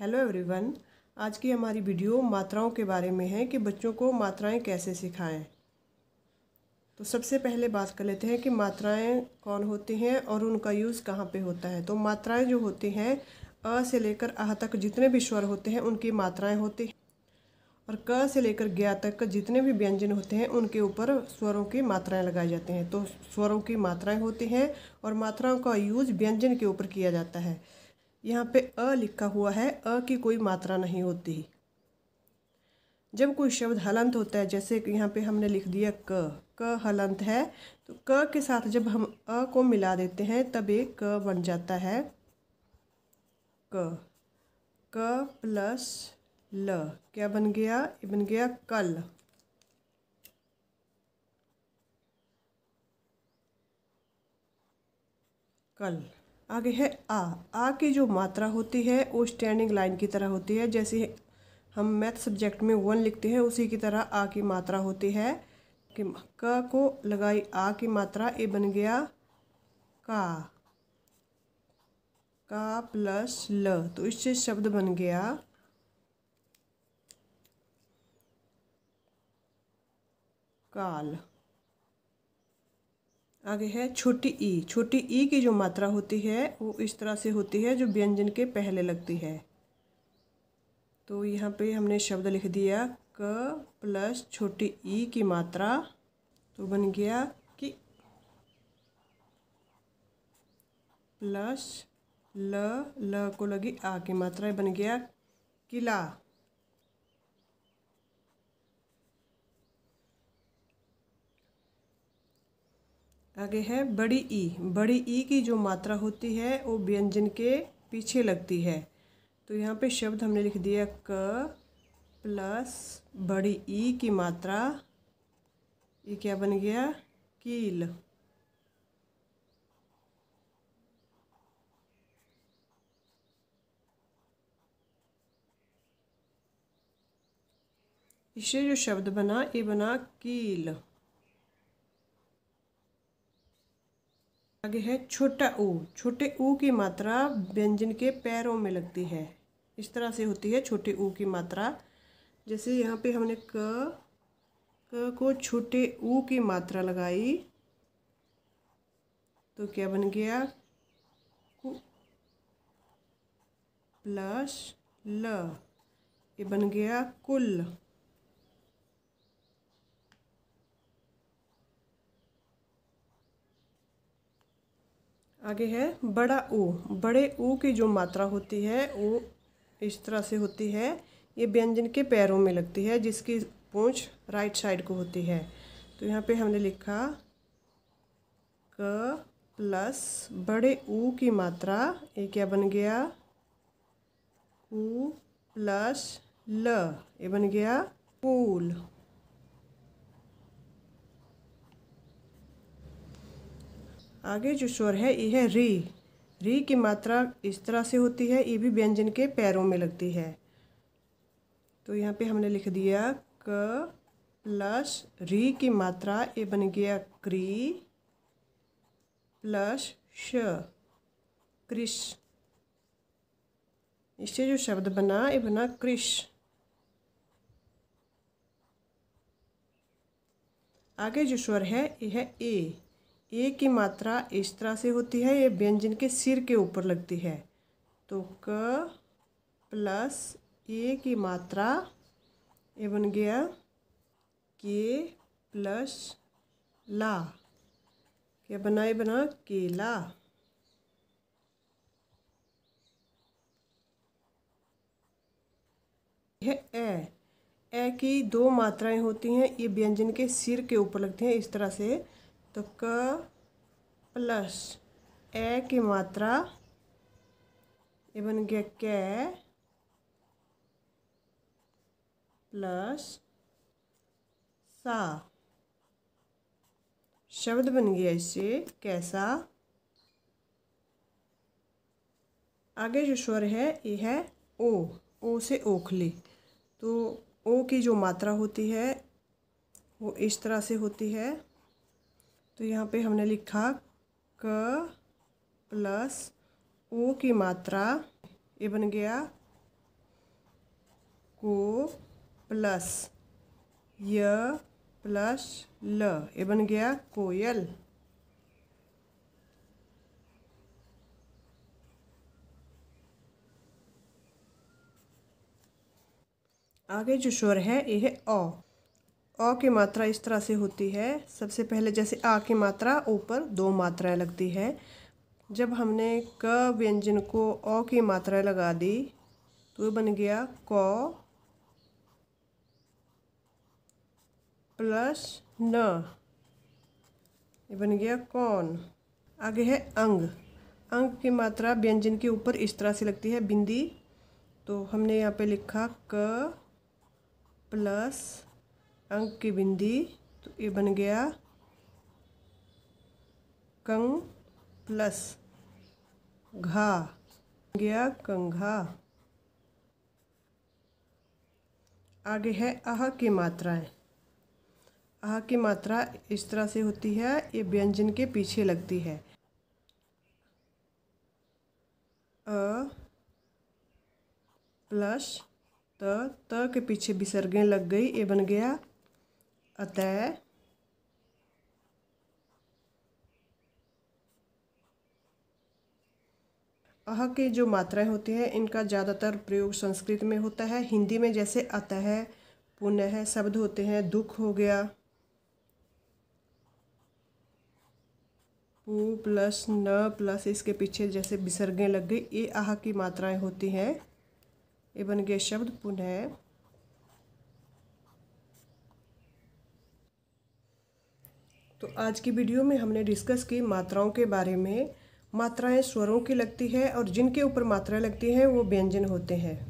hello everyone आज की हमारी वीडियो मात्राओं के बारे में है कि बच्चों को मात्राएं कैसे सिखाएं तो सबसे पहले बात कर लेते हैं कि मात्राएं कौन होती हैं और उनका यूज़ कहाँ पे होता है तो मात्राएं जो होती हैं अ से लेकर अह तक जितने भी स्वर होते हैं उनकी मात्राएं होती हैं और क से लेकर ग्या तक जितने भी व्यंजन होते हैं उनके ऊपर स्वरों की मात्राएं लगाई जाती हैं तो स्वरों की मात्राएं होती हैं और मात्राओं का यूज़ व्यंजन के ऊपर किया जाता है यहाँ पे अ लिखा हुआ है अ की कोई मात्रा नहीं होती जब कोई शब्द हलंत होता है जैसे यहाँ पे हमने लिख दिया क क हलंत है तो क के साथ जब हम अ को मिला देते हैं तब एक क बन जाता है क क प्लस ल क्या बन गया ये बन गया कल कल आगे है आ आ की जो मात्रा होती है वो स्टैंडिंग लाइन की तरह होती है जैसे हम मैथ सब्जेक्ट में वन लिखते हैं उसी की तरह आ की मात्रा होती है कि क को लगाई आ की मात्रा ये बन गया का का प्लस ल तो इससे शब्द बन गया काल आगे है छोटी ई छोटी ई की जो मात्रा होती है वो इस तरह से होती है जो व्यंजन के पहले लगती है तो यहाँ पे हमने शब्द लिख दिया क प्लस छोटी ई की मात्रा तो बन गया कि प्लस ल ल को लगी आ की मात्रा बन गया किला आगे है बड़ी ई बड़ी ई की जो मात्रा होती है वो व्यंजन के पीछे लगती है तो यहाँ पे शब्द हमने लिख दिया क प्लस बड़ी ई की मात्रा ये क्या बन गया कील इससे जो शब्द बना ये बना कील आगे है छोटा ऊ छोटे ऊ की मात्रा व्यंजन के पैरों में लगती है इस तरह से होती है छोटे ऊ की मात्रा जैसे यहाँ पे हमने क क को छोटे ऊ की मात्रा लगाई तो क्या बन गया कु प्लस ल ये बन गया कुल आगे है बड़ा ऊ बड़े ऊ की जो मात्रा होती है वो इस तरह से होती है ये व्यंजन के पैरों में लगती है जिसकी पूंछ राइट साइड को होती है तो यहाँ पे हमने लिखा क प्लस बड़े ऊ की मात्रा ये क्या बन गया ऊ प्लस ल ये बन गया पूल आगे जो स्वर है ये है री री की मात्रा इस तरह से होती है ये भी व्यंजन के पैरों में लगती है तो यहाँ पे हमने लिख दिया क प्लस री की मात्रा ये बन गया क्री प्लस श क्रिश इससे जो शब्द बना ये बना क्रिश आगे जो स्वर है यह है ए ए की मात्रा इस तरह से होती है ये व्यंजन के सिर के ऊपर लगती है तो क प्लस ए की मात्रा ये बन गया के प्लस ला क्या बनाए बना केला है ए ए की दो मात्राएं होती हैं ये व्यंजन के सिर के ऊपर लगती हैं इस तरह से तो क प्लस ए की मात्रा ये बन गया कै प्लस सा शब्द बन गया इससे कैसा आगे जो स्वर है ये है ओ ओ से ओखली तो ओ की जो मात्रा होती है वो इस तरह से होती है तो यहाँ पे हमने लिखा क प्लस ओ की मात्रा ये बन गया को प्लस य प्लस ल ये बन गया कोयल आगे जो स्वर है ये है अ अ की मात्रा इस तरह से होती है सबसे पहले जैसे आ की मात्रा ऊपर दो मात्राएं लगती है जब हमने क व्यंजन को अ की मात्राएं लगा दी तो बन गया क प्लस न ये बन गया कौन आगे है अंग अंग की मात्रा व्यंजन के ऊपर इस तरह से लगती है बिंदी तो हमने यहाँ पे लिखा क प्लस अंक की बिंदी तो ये बन गया कंग प्लस घा गया कंघा आगे है आह की मात्राएं आह की मात्रा इस तरह से होती है ये व्यंजन के पीछे लगती है अ प्लस त त के पीछे विसर्गें लग गई ये बन गया अतः अह के जो मात्राएं होती हैं इनका ज़्यादातर प्रयोग संस्कृत में होता है हिंदी में जैसे अतः पुनः शब्द होते हैं दुख हो गया पू प्लस न प्लस इसके पीछे जैसे विसर्गें लग गई ये आह की मात्राएं होती हैं ये बन गए शब्द पुनः तो आज की वीडियो में हमने डिस्कस की मात्राओं के बारे में मात्राएं स्वरों की लगती है और जिनके ऊपर मात्राएं लगती हैं वो व्यंजन होते हैं